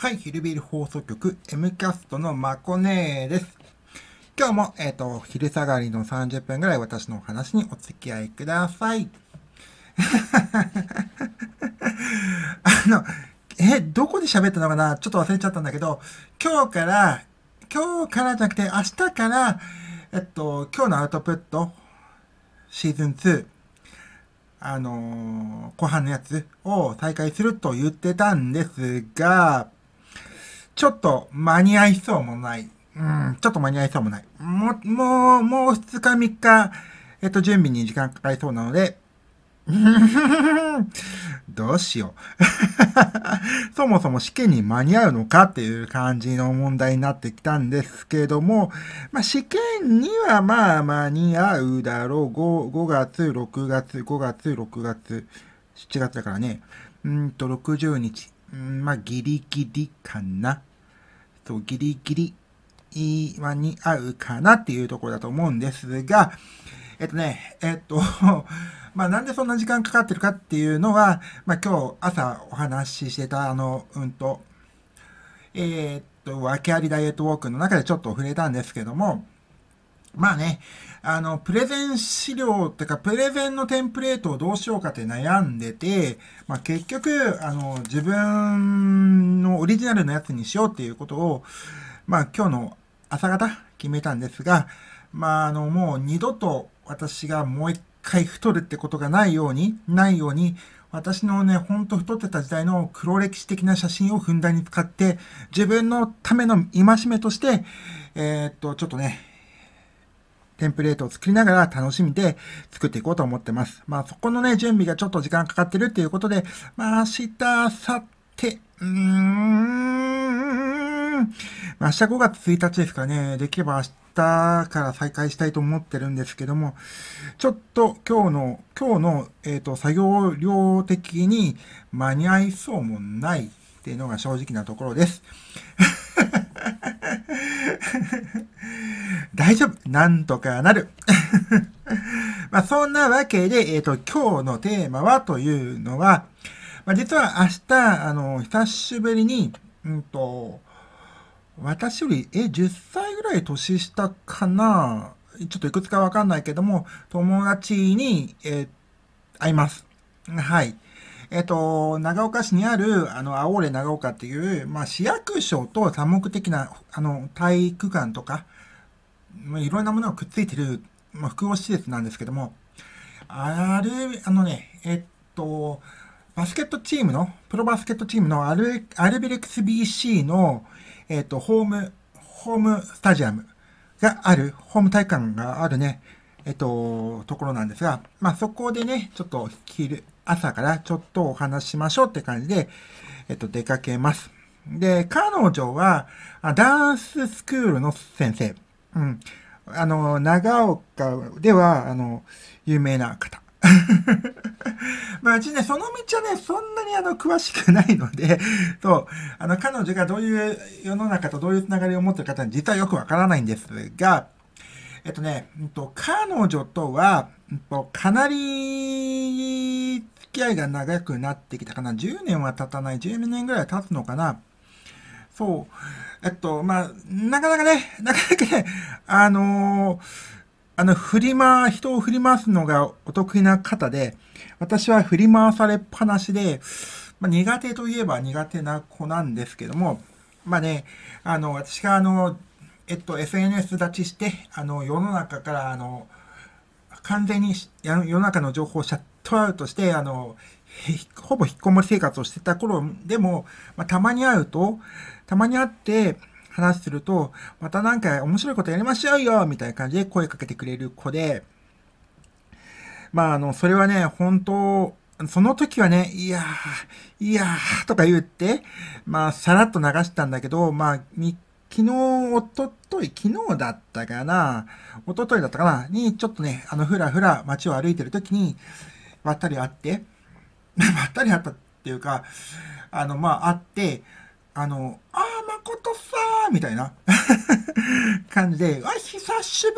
はい、ヒルビル放送局 M キャストのまこねーです。今日も、えっ、ー、と、昼下がりの30分ぐらい私のお話にお付き合いください。あの、え、どこで喋ったのかなちょっと忘れちゃったんだけど、今日から、今日からじゃなくて明日から、えっと、今日のアウトプット、シーズン2、あのー、後半のやつを再開すると言ってたんですが、ちょっと間に合いそうもない。うん、ちょっと間に合いそうもない。もう、もう、もう2日3日、えっと、準備に時間かかりそうなので、どうしよう。そもそも試験に間に合うのかっていう感じの問題になってきたんですけども、まあ、試験にはまあ間に合うだろう。5, 5月、6月、5月、6月、7月だからね。うんと、60日。ん、まあ、ギリギリかな。そうギリギリ間に合うかなっていうところだと思うんですが、えっとね、えっと まあ、なんでそんな時間かかってるかっていうのは、まあ、今日朝お話ししてた、あの、うんと、えー、っと、訳ありダイエットウォークの中でちょっと触れたんですけども、まあね、あの、プレゼン資料ってか、プレゼンのテンプレートをどうしようかって悩んでて、まあ結局、あの、自分のオリジナルのやつにしようっていうことを、まあ今日の朝方決めたんですが、まああの、もう二度と私がもう一回太るってことがないように、ないように、私のね、ほんと太ってた時代の黒歴史的な写真をふんだんに使って、自分のための戒めとして、えー、っと、ちょっとね、テンプレートを作りながら楽しみで作っていこうと思ってます。まあそこのね、準備がちょっと時間かかってるっていうことで、まあ明日、さて、うーん、まあ明日5月1日ですかね、できれば明日、から再開したいと思ってるんですけども、ちょっと今日の、今日の、えっ、ー、と、作業量的に間に合いそうもないっていうのが正直なところです。大丈夫。なんとかなる。まあ、そんなわけで、えっ、ー、と、今日のテーマはというのは、まあ、実は明日、あの、久しぶりに、うんと、私より、え、10歳ぐらい年下かなちょっといくつかわかんないけども、友達に、えー、会います。はい。えっ、ー、と、長岡市にある、あの、青れ長岡っていう、まあ、市役所と多目的な、あの、体育館とか、まあ、いろんなものがくっついてる、まあ、複合施設なんですけども、あれ、あのね、えっと、バスケットチームの、プロバスケットチームのアルアルビレックス BC の、えっと、ホーム、ホームスタジアムがある、ホーム体育館があるね、えっと、ところなんですが、まあ、そこでね、ちょっと昼、朝からちょっとお話しましょうって感じで、えっと、出かけます。で、彼女は、ダンススクールの先生。うん。あの、長岡では、あの、有名な方。まあ、ちね、その道はね、そんなにあの、詳しくないので、そ う、あの、彼女がどういう世の中とどういうつながりを持ってる方に実はよくわからないんですが、えっとね、えっと、彼女とは、えっと、かなり付き合いが長くなってきたかな。10年は経たない、1 2年ぐらい経つのかな。そう。えっと、まあ、なかなかね、なかなかね、あのー、あの、振り回、人を振り回すのがお得意な方で、私は振り回されっぱなしで、まあ、苦手といえば苦手な子なんですけども、まあね、あの、私があの、えっと、SNS 立ちして、あの、世の中から、あの、完全に世の中の情報をシャットアウトして、あの、ほぼ引っこもり生活をしてた頃でも、まあ、たまに会うと、たまに会って、話すると、またなんか面白いことやりましょうよみたいな感じで声かけてくれる子で、まあ、あの、それはね、本当、その時はね、いやー、いやーとか言って、まあ、さらっと流したんだけど、まあ、昨日、おととい、昨日だったかな、おとといだったかな、に、ちょっとね、あの、ふらふら街を歩いてる時に、ったり会って、ばったり会ったっていうか、あの、まあ、会って、あの、あー、誠さー、みたいな 感じで、あ、久しぶ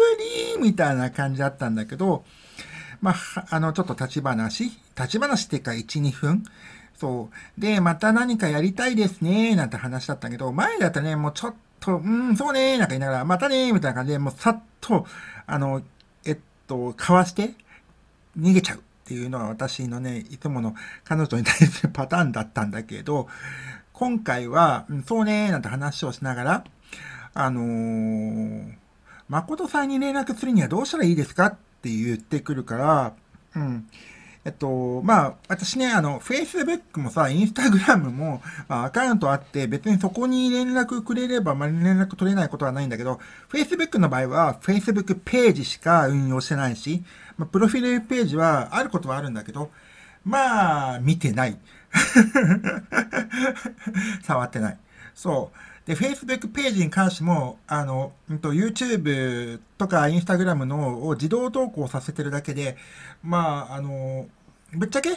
りみたいな感じだったんだけど、まあ、あの、ちょっと立ち話立ち話っていうか、1、2分そう。で、また何かやりたいですね、なんて話だったけど、前だったらね、もうちょっと、うん、そうね、なんか言いながら、またね、みたいな感じで、もうさっと、あの、えっと、かわして、逃げちゃう。っていうのは私のね、いつもの彼女に対するパターンだったんだけど、今回は、そうねーなんて話をしながら、あのー、誠さんに連絡するにはどうしたらいいですかって言ってくるから、うん。えっと、まあ、私ね、あの、Facebook もさ、Instagram も、まあ、アカウントあって、別にそこに連絡くれれば、まあ、連絡取れないことはないんだけど、Facebook の場合は、Facebook ページしか運用してないし、まあ、プロフィールページはあることはあるんだけど、まあ、見てない。触ってない。そう。で、Facebook ページに関しても、あの、うんと、YouTube とか Instagram のを自動投稿させてるだけで、まあ、あの、ぶっちゃけ、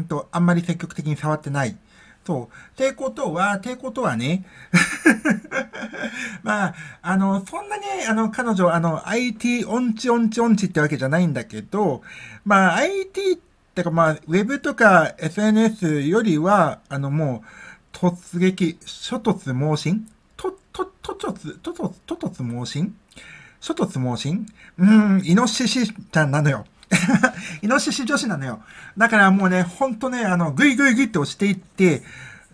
んと、あんまり積極的に触ってない。そう。ってことは、ってことはね、まあ、あの、そんなに、あの、彼女、あの、IT 音痴音痴音痴ってわけじゃないんだけど、まあ、IT ってか、まあ、Web とか SNS よりは、あの、もう、突撃、諸突猛進と、と、ととつ、ととつ、ととつ猛進諸突猛進うーん、イノシシちゃんなのよ。イノシシ女子なのよ。だからもうね、ほんとね、あの、ぐいぐいぐいって押していって、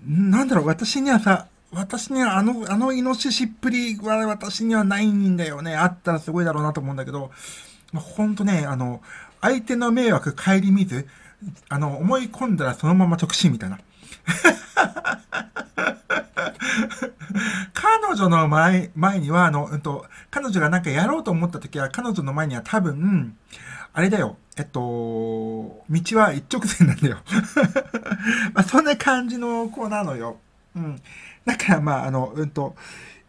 なんだろう、私にはさ、私にはあの、あのイノシシっぷりは私にはないんだよね。あったらすごいだろうなと思うんだけど、ほんとね、あの、相手の迷惑顧みず、あの、思い込んだらそのまま直進みたいな。彼女の前前には、あの、うんと、彼女がなんかやろうと思った時は、彼女の前には多分、あれだよ、えっと、道は一直線なんだよ。まあ、そんな感じの子なのよ。うん。だからまあ、あの、うんと、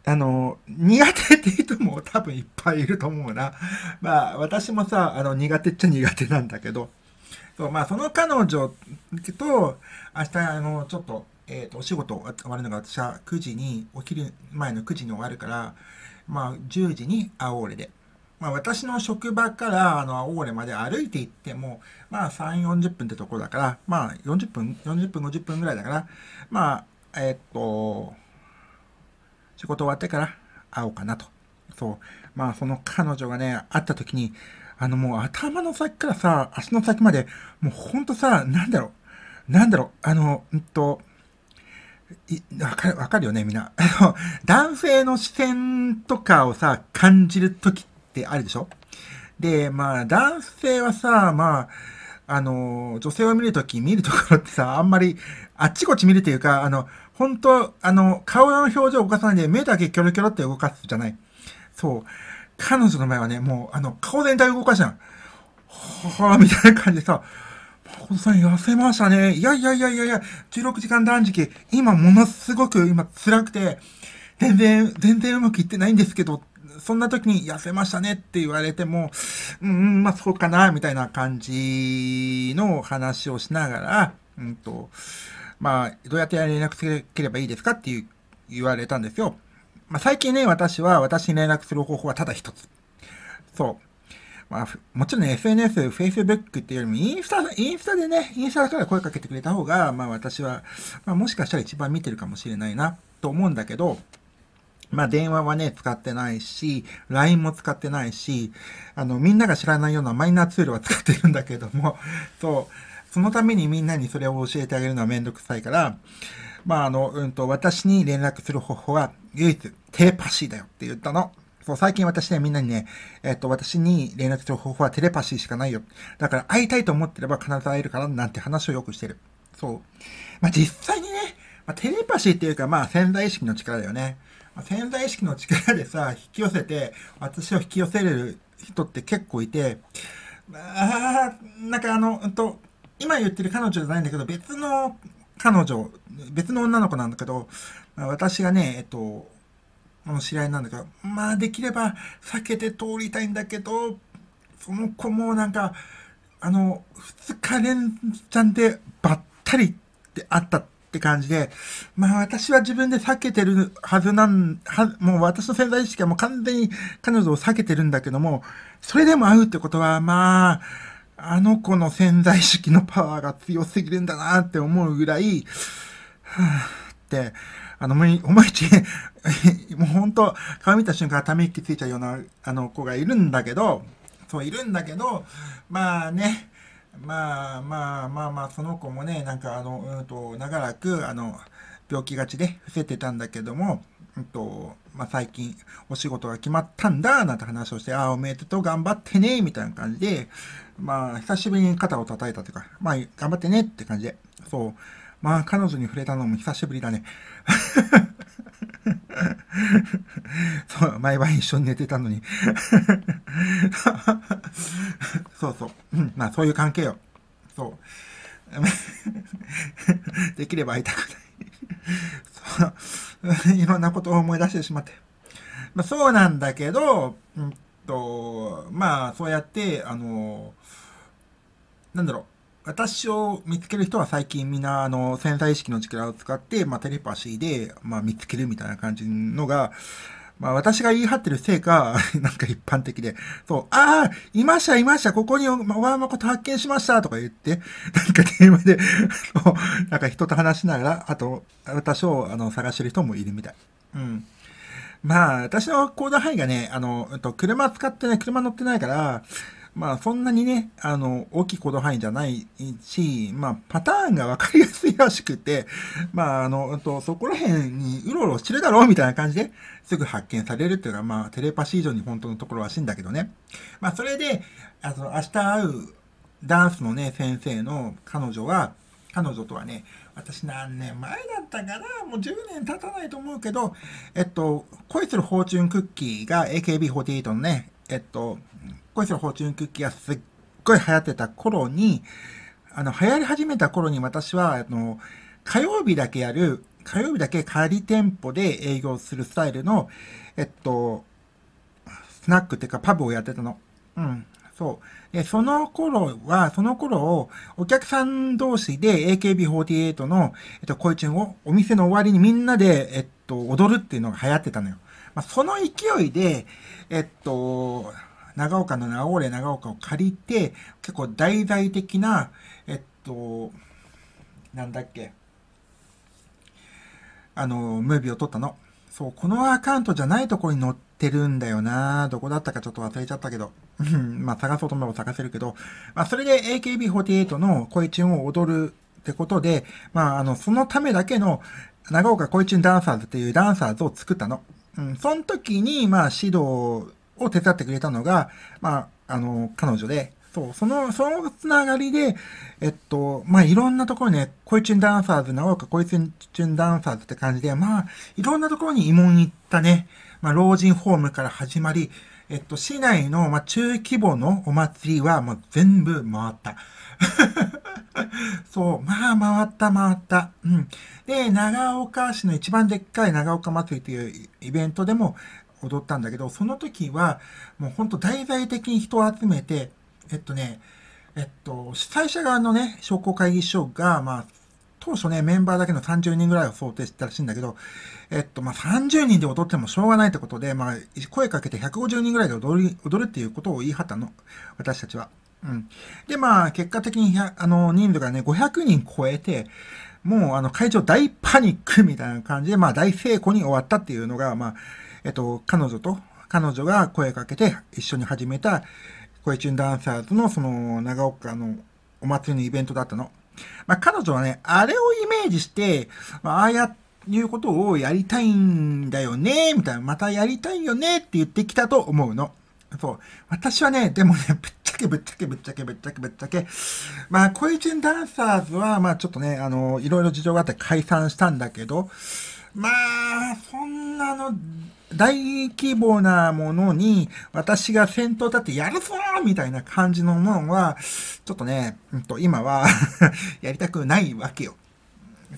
あの、苦手って人も多分いっぱいいると思うな。まあ、私もさ、あの、苦手っちゃ苦手なんだけど。そう、まあ、その彼女と、明日、あの、ちょっと、えっ、ー、と、お仕事終わるのが、私は9時に、お昼前の9時に終わるから、まあ、10時にアオーレで。まあ、私の職場から、あの、アオーレまで歩いて行っても、まあ、3、40分ってところだから、まあ、40分、40分、50分ぐらいだから、まあ、えっ、ー、と、仕事終わってから会おうかなと。そう。まあ、その彼女がね、会った時に、あのもう頭の先からさ、足の先まで、もうほんとさ、なんだろう、なんだろう、あの、うんと、わかる、わかるよね、みんな。あの、男性の視線とかをさ、感じるときってあるでしょで、まあ、男性はさ、まあ、あの、女性を見るとき、見るところってさ、あんまり、あっちこっち見るというか、あの、本当あの、顔の表情を動かさないで、目だけキョロキョロって動かすじゃない。そう。彼女の前はね、もう、あの、顔全体動かしちゃう。はぁ、みたいな感じでさ、誠さん痩せましたね。いやいやいやいやいや、16時間断食、今ものすごく今辛くて、全然、全然うまくいってないんですけど、そんな時に痩せましたねって言われても、うん、まあそうかな、みたいな感じの話をしながら、うんと、まあ、どうやって連絡すければいいですかって言われたんですよ。まあ、最近ね、私は私に連絡する方法はただ一つ。そう。まあ、もちろんね、SNS、Facebook っていうよりも、インスタ、インスタでね、インスタから声かけてくれた方が、まあ私は、まあ、もしかしたら一番見てるかもしれないな、と思うんだけど、まあ電話はね、使ってないし、LINE も使ってないし、あの、みんなが知らないようなマイナーツールは使ってるんだけども、そう、そのためにみんなにそれを教えてあげるのはめんどくさいから、まあ、あの、うんと、私に連絡する方法は唯一テレパシーだよって言ったの。そう、最近私ね、みんなにね、えっ、と、私に連絡する方法はテレパシーしかないよ。だから会いたいと思ってれば必ず会えるからなんて話をよくしてる。そう。まあ、実際にね、まあ、テレパシーっていうか、まあ、潜在意識の力だよね。まあ、潜在意識の力でさ、引き寄せて、私を引き寄せれる人って結構いて、ああ、なんかあの、うんと、今言ってる彼女じゃないんだけど、別の彼女、別の女の子なんだけど、私がね、えっと、の知り合いなんだけど、まあできれば避けて通りたいんだけど、その子もなんか、あの、二日連チャンでばったりってあったって感じで、まあ私は自分で避けてるはずなん、は、もう私の潜在意識はもう完全に彼女を避けてるんだけども、それでも会うってことは、まあ、あの子の潜在意識のパワーが強すぎるんだなって思うぐらい、はぁって、あの、思い、思いっもうほんと、顔見た瞬間ため息ついちゃうような、あの子がいるんだけど、そう、いるんだけど、まあね、まあまあまあまあ、その子もね、なんかあの、うんと、長らく、あの、病気がちで伏せてたんだけども、えと、まあ、最近お仕事が決まったんだ、なんて話をして、ああ、おめでとう、頑張ってね、みたいな感じで、まあ、久しぶりに肩を叩いたというか、まあ、頑張ってねって感じで、そう、まあ、彼女に触れたのも久しぶりだね。そう、毎晩一緒に寝てたのに そうそう、うん、まあ、そういう関係よ。そう。できれば会いたくない いろんなことを思い出してしまって。まあ、そうなんだけど、うんと、まあ、そうやって、あの、なんだろう、私を見つける人は最近みんな、あの、潜在意識の力を使って、まあ、テレパシーで、まあ、見つけるみたいな感じのが、まあ私が言い張ってるせいか、なんか一般的で、そう、ああ、いましたいましたここに小こ誠発見しましたとか言って、なんか電話で なんか人と話しながら、あと、私をあの探してる人もいるみたい。うん。まあ、私の行動範囲がね、あの、車使ってね、車乗ってないから、まあそんなにね、あの、大きいこ動範囲じゃないし、まあパターンがわかりやすいらしくて、まああの、とそこら辺にうろうろしてるだろうみたいな感じですぐ発見されるっていうのはまあテレパシー上に本当のところらしいんだけどね。まあそれで、あの、明日会うダンスのね、先生の彼女は、彼女とはね、私何年前だったかなもう10年経たないと思うけど、えっと、恋するフォーチュンクッキーが AKB48 のね、えっと、ごいそのフォーチュンクッキーがすっごい流行ってた頃に、あの、流行り始めた頃に私は、あの、火曜日だけやる、火曜日だけ仮店舗で営業するスタイルの、えっと、スナックっていうかパブをやってたの。うん。そう。で、その頃は、その頃を、お客さん同士で AKB48 の、えっと、恋ちュんをお店の終わりにみんなで、えっと、踊るっていうのが流行ってたのよ。まあ、その勢いで、えっと、長岡の長俺長岡を借りて、結構大々的な、えっと、なんだっけ、あの、ムービーを撮ったの。そう、このアカウントじゃないところに載ってるんだよなどこだったかちょっと忘れちゃったけど。まあ探そうと思えば探せるけど。まあそれで AKB48 の恋チュンを踊るってことで、まああの、そのためだけの長岡恋チュンダンサーズっていうダンサーズを作ったの。うん、その時に、まあ指導を手伝ってくれたのが、まあ、あの、彼女で、そう、その、そのつながりで、えっと、まあ、いろんなところね、コイチュンダンサーズなおか、コイチュンダンサーズって感じで、まあ、いろんなところに慰問に行ったね、まあ、老人ホームから始まり、えっと、市内の、まあ、中規模のお祭りは、まあ、全部回った。そう、まあ、回った、回った。うん。で、長岡市の一番でっかい長岡祭りというイベントでも、踊ったんだけど、その時は、もうほんと題材的に人を集めて、えっとね、えっと、主催者側のね、商工会議所が、まあ、当初ね、メンバーだけの30人ぐらいを想定してたらしいんだけど、えっと、まあ、30人で踊ってもしょうがないってことで、まあ、声かけて150人ぐらいで踊り、踊るっていうことを言い張ったの。私たちは。うん。で、まあ、結果的に、あの、人数がね、500人超えて、もう、あの、会場大パニックみたいな感じで、まあ、大成功に終わったっていうのが、まあ、えっと、彼女と、彼女が声かけて一緒に始めた、声チュンダンサーズのその、長岡のお祭りのイベントだったの。まあ、彼女はね、あれをイメージして、まあ、ああやって、いうことをやりたいんだよね、みたいな、またやりたいよねって言ってきたと思うの。そう。私はね、でもね、ぶっちゃけぶっちゃけぶっちゃけぶっちゃけぶっちゃけ。まあ、ュンダンサーズは、まあちょっとね、あの、いろいろ事情があって解散したんだけど、まあ、そんなの、大規模なものに私が先頭立ってやるぞみたいな感じのものは、ちょっとね、うんと、今は やりたくないわけよ。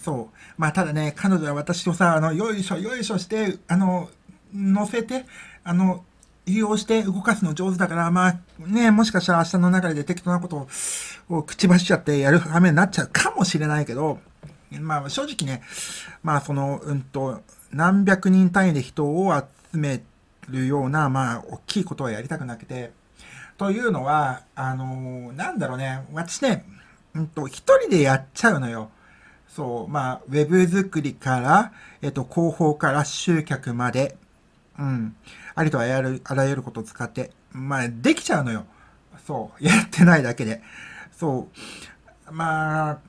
そう。まあ、ただね、彼女は私とさ、あの、よいしょ、よいしょして、あの、乗せて、あの、利用して動かすの上手だから、まあ、ね、もしかしたら明日の中で適当なことを口走っちゃってやるはめになっちゃうかもしれないけど、まあ、正直ね、まあ、その、うんと、何百人単位で人を集めるような、まあ、大きいことはやりたくなくて、というのは、あのー、なんだろうね、私ね、うんと、一人でやっちゃうのよ。そう、まあ、ウェブ作りから、えっと、広報から集客まで、うん、ありとあらゆる、あらゆることを使って、まあ、できちゃうのよ。そう、やってないだけで。そう、まあ、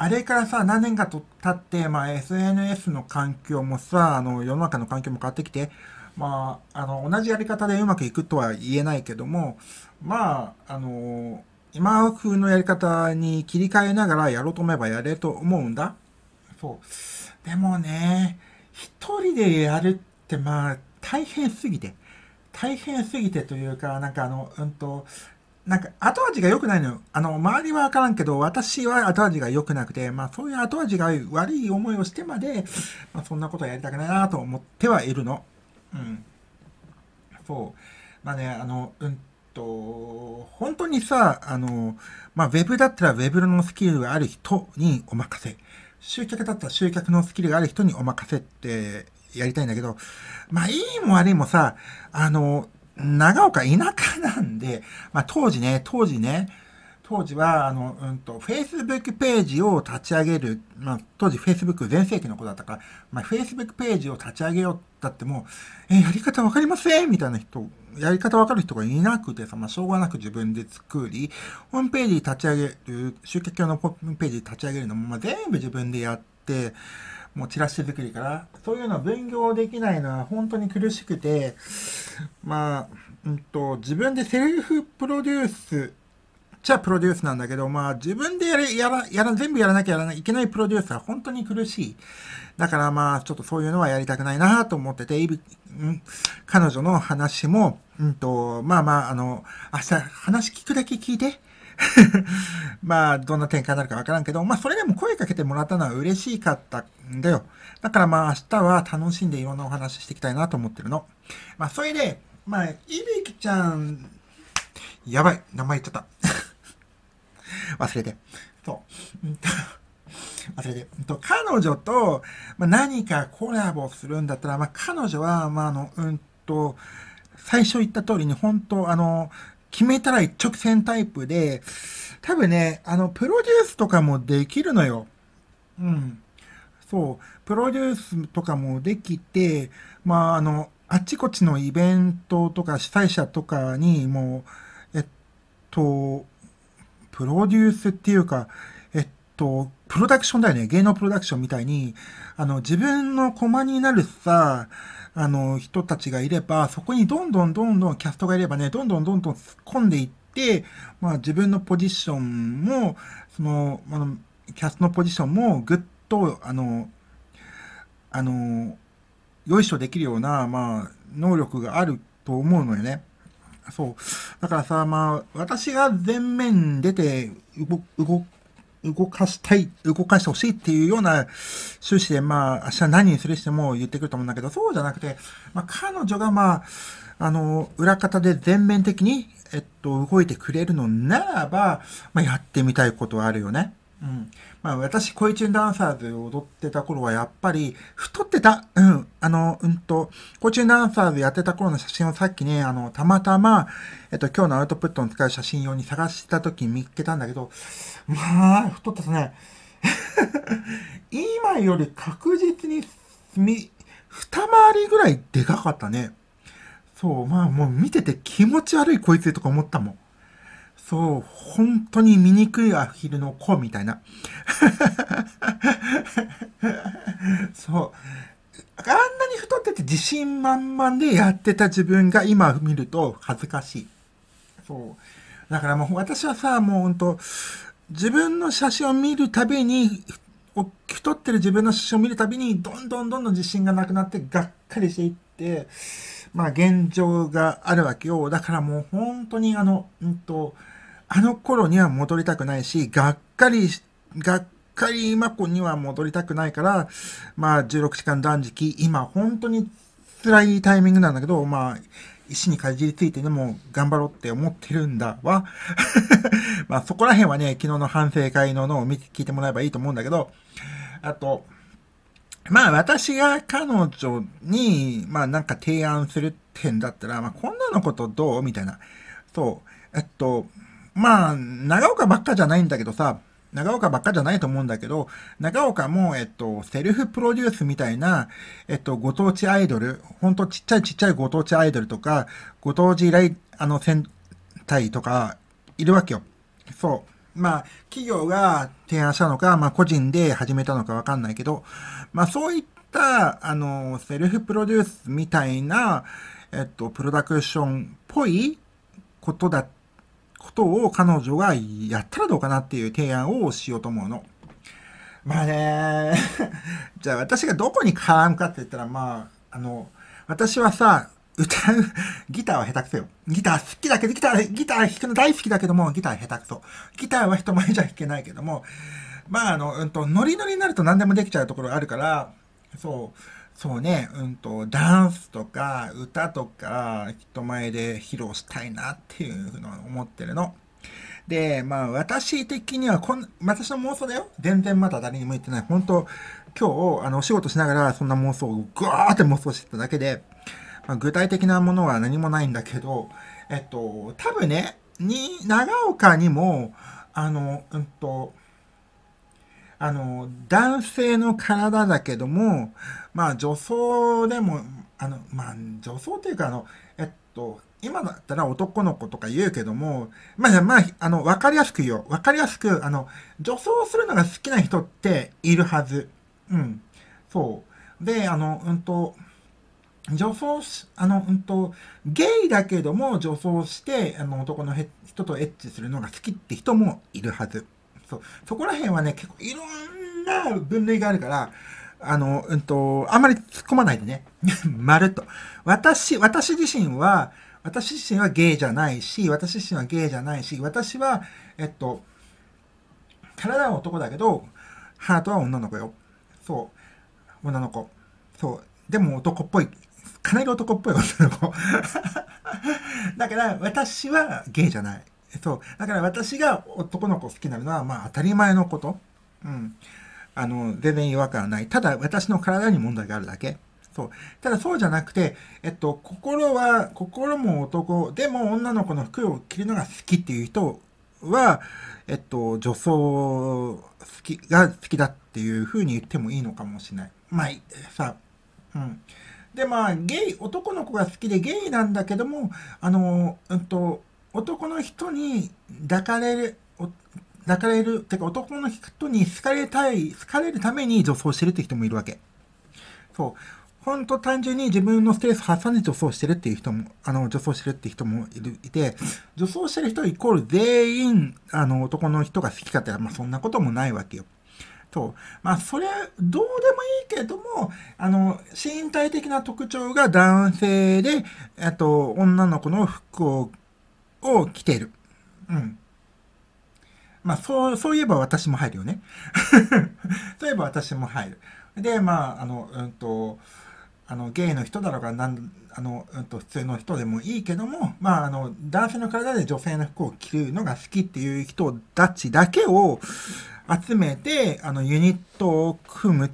あれからさ、何年かと経って、まあ、SNS の環境もさ、あの、世の中の環境も変わってきて、まあ、あの、同じやり方でうまくいくとは言えないけども、まあ、あの、今風のやり方に切り替えながらやろうと思えばやれと思うんだ。そう。でもね、一人でやるって、まあ、大変すぎて。大変すぎてというか、なんかあの、うんと、なんか後味が良くないのよ。あの、周りはわからんけど、私は後味が良くなくて、まあそういう後味が悪い思いをしてまで、まあそんなことはやりたくないなと思ってはいるの。うん。そう。まあね、あの、うんと、本当にさ、あの、まあウェブだったらウェブのスキルがある人にお任せ。集客だったら集客のスキルがある人にお任せってやりたいんだけど、まあいいも悪いもさ、あの、長岡田舎なんで、まあ、当時ね、当時ね、当時は、あの、うんと、Facebook ページを立ち上げる、まあ、当時 Facebook 全盛期の子だったから、まあ、Facebook ページを立ち上げようったってもえ、やり方わかりませんみたいな人、やり方わかる人がいなくてさ、まあ、しょうがなく自分で作り、ホームページ立ち上げる、集客用のホームページ立ち上げるのも、まあ、全部自分でやって、もうチラシ作りから、そういうの分業できないのは本当に苦しくて、まあ、うんと、自分でセルフプロデュース、じゃあプロデュースなんだけど、まあ自分でやれ、やら、やら、全部やらなきゃやらない、いけないプロデュースは本当に苦しい。だからまあちょっとそういうのはやりたくないなと思ってて、ん、彼女の話も、うんと、まあまあ、あの、明日話聞くだけ聞いて、まあ、どんな展開になるかわからんけど、まあ、それでも声かけてもらったのは嬉しかったんだよ。だからまあ、明日は楽しんでいろんなお話ししていきたいなと思ってるの。まあ、それで、まあ、いびきちゃん、やばい、名前言っちゃった。忘れて。そう。忘れて。と、彼女と、まあ、何かコラボするんだったら、まあ、彼女は、まあ、あの、うんと、最初言った通りに、本当あの、決めたら一直線タイプで、多分ね、あの、プロデュースとかもできるのよ。うん。そう、プロデュースとかもできて、まあ、あの、あちこちのイベントとか主催者とかにもう、えっと、プロデュースっていうか、えっと、プロダクションだよね。芸能プロダクションみたいに、あの、自分の駒になるさ、あの、人たちがいれば、そこにどんどんどんどんキャストがいればね、どんどんどんどん突っ込んでいって、まあ自分のポジションも、その、あの、キャストのポジションもぐっと、あの、あの、よいしょできるような、まあ、能力があると思うのよね。そう。だからさ、まあ、私が全面に出て動動かしたい、動かしてほしいっていうような趣旨で、まあ、明日何にするしても言ってくると思うんだけど、そうじゃなくて、まあ、彼女が、まあ、あの、裏方で全面的に、えっと、動いてくれるのならば、まあ、やってみたいことはあるよね。うん。まあ、私、恋チュンダンサーズを踊ってた頃はやっぱり太ってた、うん、あの、うんと、恋チュンダンサーズやってた頃の写真をさっきね、あの、たまたま、えっと、今日のアウトプットの使う写真用に探した時に見つけたんだけど、まあ、太ってたね。今より確実に、み、二回りぐらいでかかったね。そう、まあもう見てて気持ち悪いこいつとか思ったもん。そう、本当に醜いアヒルの子みたいな。そう。あんなに太ってて自信満々でやってた自分が今見ると恥ずかしい。そう。だからもう私はさ、もうほんと、自分の写真を見るたびに、太ってる自分の写真を見るたびに、どんどんどんどん自信がなくなって、がっかりしていって、まあ現状があるわけよ。だからもう本当にあの、うんと、あの頃には戻りたくないし、がっかり、がっかり今子には戻りたくないから、まあ、16時間断食、今本当に辛いタイミングなんだけど、まあ、石にかじりついてでも頑張ろうって思ってるんだわ。まあ、そこら辺はね、昨日の反省会ののを見て聞いてもらえばいいと思うんだけど、あと、まあ私が彼女に、まあなんか提案する点だったら、まあこんなのことどうみたいな。そう。えっと、まあ、長岡ばっかじゃないんだけどさ、長岡ばっかじゃないと思うんだけど、長岡も、えっと、セルフプロデュースみたいな、えっと、ご当地アイドル、ほんとちっちゃいちっちゃいご当地アイドルとか、ご当地ライ、あの、戦隊とか、いるわけよ。そう。まあ、企業が提案したのか、まあ、個人で始めたのかわかんないけど、まあ、そういった、あの、セルフプロデュースみたいな、えっと、プロダクションっぽいことだったことを彼女がやったらどうかなっていう提案をしようと思うの。まあね、じゃあ私がどこに絡むかって言ったら、まあ、あの、私はさ、歌う、ギターは下手くそよ。ギター好きだけど、ギター、ギター弾くの大好きだけども、ギター下手くそ。ギターは人前じゃ弾けないけども、まああの、うんと、ノリノリになると何でもできちゃうところがあるから、そう。そうね、うんと、ダンスとか歌とか、人前で披露したいなっていうのは思ってるの。で、まあ私的にはこん、私の妄想だよ。全然まだ誰にも言ってない。本当今日、あの、お仕事しながらそんな妄想をぐわーって妄想してただけで、まあ、具体的なものは何もないんだけど、えっと、多分ね、に、長岡にも、あの、うんと、あの、男性の体だけども、まあ女装でも、あの、まあ女装っていうかあの、えっと、今だったら男の子とか言うけども、まあ、まあ、あの、わかりやすく言おう。わかりやすく、あの、女装するのが好きな人っているはず。うん。そう。で、あの、うんと、女装し、あの、うんと、ゲイだけども女装して、あの、男の人とエッチするのが好きって人もいるはず。そうそこら辺はね結構いろんな分類があるからあの、うんと、あんまり突っ込まないでね。まるっと。私、私自身は、私自身はゲイじゃないし、私自身はゲイじゃないし、私は、えっと、体は男だけど、ハートは女の子よ。そう。女の子。そう。でも男っぽい。かなり男っぽい女の子。だから、私はゲイじゃない。そう。だから私が男の子好きなのは、まあ当たり前のこと。うん。あの、全然違和感はない。ただ私の体に問題があるだけ。そう。ただそうじゃなくて、えっと、心は、心も男、でも女の子の服を着るのが好きっていう人は、えっと、女装好きが好きだっていうふうに言ってもいいのかもしれない。まあ、さ、うん。で、まあ、ゲイ、男の子が好きでゲイなんだけども、あの、うんと、男の人に抱かれる、抱かれる、てか男の人に好かれたい、好かれるために女装してるって人もいるわけ。そう。ほんと単純に自分のスペース挟んで女装してるっていう人も、あの、女装してるって人もいる、いて、女装してる人イコール全員、あの、男の人が好きかって、まあそんなこともないわけよ。そう。まあ、それ、どうでもいいけども、あの、身体的な特徴が男性で、あと、女の子の服をを着ている。うん。まあ、そう、そういえば私も入るよね。そういえば私も入る。で、まあ、あの、うんと、あの、ゲイの人だろうが、なん、あの、うんと、普通の人でもいいけども、まあ、あの、男性の体で女性の服を着るのが好きっていう人たちだけを集めて、あの、ユニットを組む、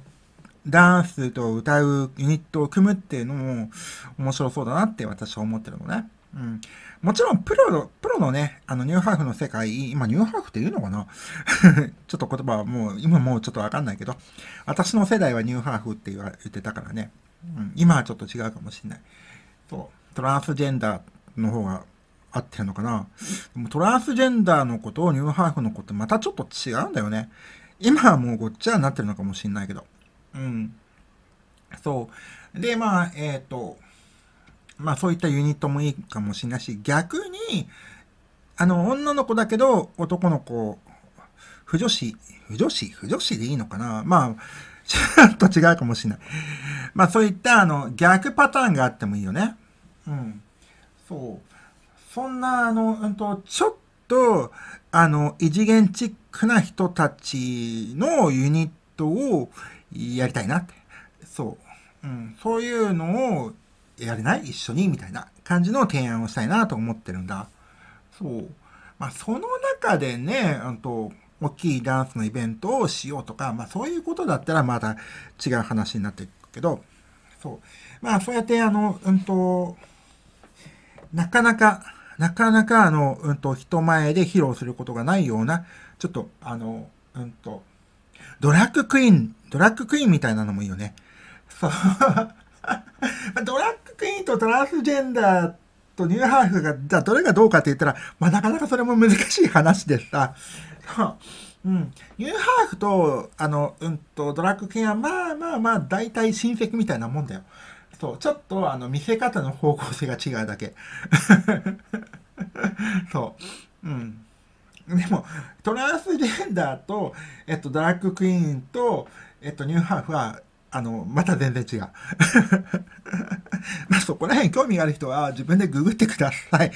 ダンスと歌うユニットを組むっていうのも面白そうだなって私は思ってるのね。うん。もちろんプロの、プロのね、あの、ニューハーフの世界、今、ニューハーフって言うのかな ちょっと言葉はもう、今もうちょっとわかんないけど、私の世代はニューハーフって言われてたからね、うん、今はちょっと違うかもしれない。そう、トランスジェンダーの方が合ってるのかな。でもトランスジェンダーのことをニューハーフの子ってまたちょっと違うんだよね。今はもうごっちゃになってるのかもしれないけど。うん。そう。で、まあ、えっ、ー、と、まあそういったユニットもいいかもしれないし、逆に、あの、女の子だけど男の子、不女子、不女子、不女子でいいのかなまあ、ちょっと違うかもしれない。まあそういったあの逆パターンがあってもいいよね。うん。そう。そんな、あの、うんと、ちょっと、あの、異次元チックな人たちのユニットをやりたいなって。そう。うん。そういうのをやれない一緒にみたいな感じの提案をしたいなと思ってるんだ。そう。まあ、その中でね、あと、大きいダンスのイベントをしようとか、まあ、そういうことだったらまた違う話になっていくけど、そう。まあ、そうやって、あの、うんと、なかなか、なかなか、あの、うんと、人前で披露することがないような、ちょっと、あの、うんと、ドラッグクイーン、ドラッグクイーンみたいなのもいいよね。そう。ドラッーンとトランスジェンダーとニューハーフが、じゃどれがどうかって言ったら、まあなかなかそれも難しい話でさ、うん、ニューハーフと、あの、うんと、ドラッグ系は、まあまあまあ、大体親戚みたいなもんだよ。そう、ちょっと、あの、見せ方の方向性が違うだけ。そう。うん。でも、トランスジェンダーと、えっと、ドラッグクイーンと、えっと、ニューハーフは、あの、また全然違う。まあそこら辺興味がある人は自分でググってください。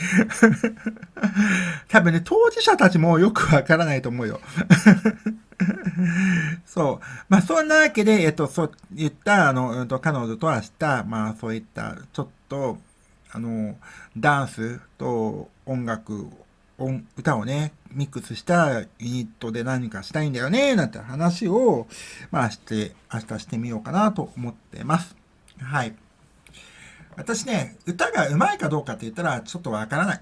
多分ね、当事者たちもよくわからないと思うよ。そう。まあそんなわけで、えっと、そういった、あの、うん、と彼女とはした、まあそういった、ちょっと、あの、ダンスと音楽を音歌をね、ミックスしたユニットで何かしたいんだよね、なんて話を、まあして、明日してみようかなと思ってます。はい。私ね、歌が上手いかどうかって言ったらちょっとわからない。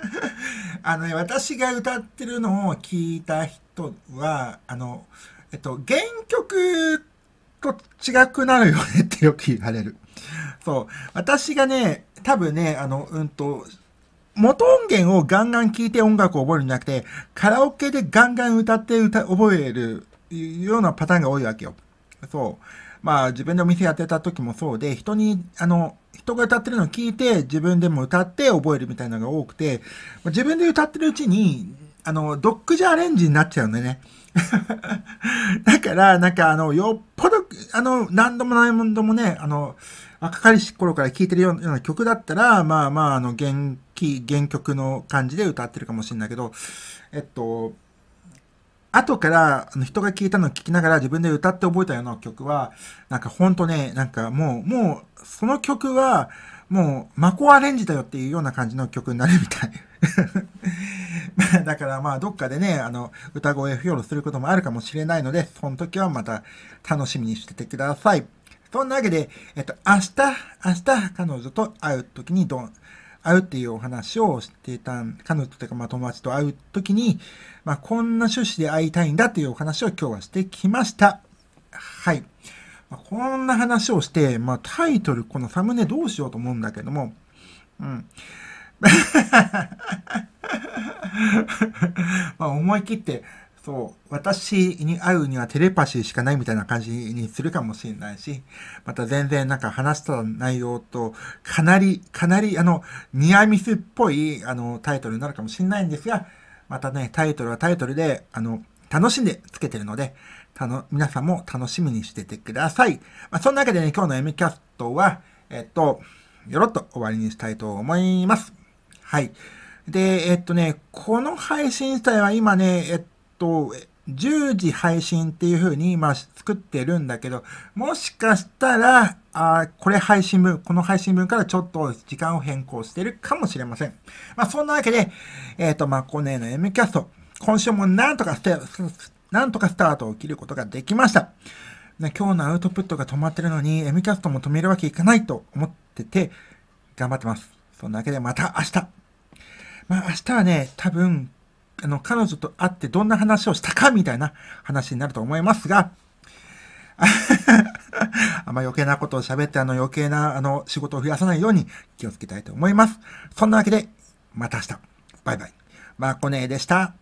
あのね、私が歌ってるのを聞いた人は、あの、えっと、原曲と違くなるよねってよく言われる。そう。私がね、多分ね、あの、うんと、元音源をガンガン聴いて音楽を覚えるんじゃなくて、カラオケでガンガン歌って歌覚えるようなパターンが多いわけよ。そう。まあ自分でお店やってた時もそうで、人に、あの、人が歌ってるのを聞いて、自分でも歌って覚えるみたいなのが多くて、自分で歌ってるうちに、あの、ドックジャアレンジになっちゃうんだよね。だから、なんかあの、よっぽど、あの、何度も何度もね、あの、若かりし頃から聴いてるような曲だったら、まあまあ、あの、原き原曲の感じで歌ってるかもしれないけど、えっと、後からあの人が聴いたのを聴きながら自分で歌って覚えたような曲は、なんかほんとね、なんかもう、もう、その曲は、もう、マコアレンジだよっていうような感じの曲になるみたい。だからまあ、どっかでね、あの、歌声オ露することもあるかもしれないので、その時はまた楽しみにしててください。そんなわけで、えっと、明日、明日、彼女と会う時にどん、会うっていうお話をしていた、彼女というかまあ友達と会う時に、まあこんな趣旨で会いたいんだっていうお話を今日はしてきました。はい。まあ、こんな話をして、まあタイトル、このサムネどうしようと思うんだけども、うん。まあ思い切って、そう、私に会うにはテレパシーしかないみたいな感じにするかもしれないし、また全然なんか話した内容と、かなり、かなり、あの、ニアミスっぽい、あの、タイトルになるかもしれないんですが、またね、タイトルはタイトルで、あの、楽しんでつけてるので、たの、皆さんも楽しみにしててください。まあ、そんなわけでね、今日の M キャストは、えっと、よろっと終わりにしたいと思います。はい。で、えっとね、この配信自体は今ね、えっとと、10時配信っていう風に今作ってるんだけど、もしかしたら、あこれ配信分、この配信分からちょっと時間を変更してるかもしれません。まあそんなわけで、えっ、ー、と、まこの絵の M キャスト、今週もなんとかスタなんとかスタートを切ることができました。ね、今日のアウトプットが止まってるのに、M キャストも止めるわけいかないと思ってて、頑張ってます。そんなわけでまた明日。まあ明日はね、多分あの、彼女と会ってどんな話をしたかみたいな話になると思いますが、あんま余計なことを喋って、あの余計な、あの、仕事を増やさないように気をつけたいと思います。そんなわけで、また明日。バイバイ。まこねーでした。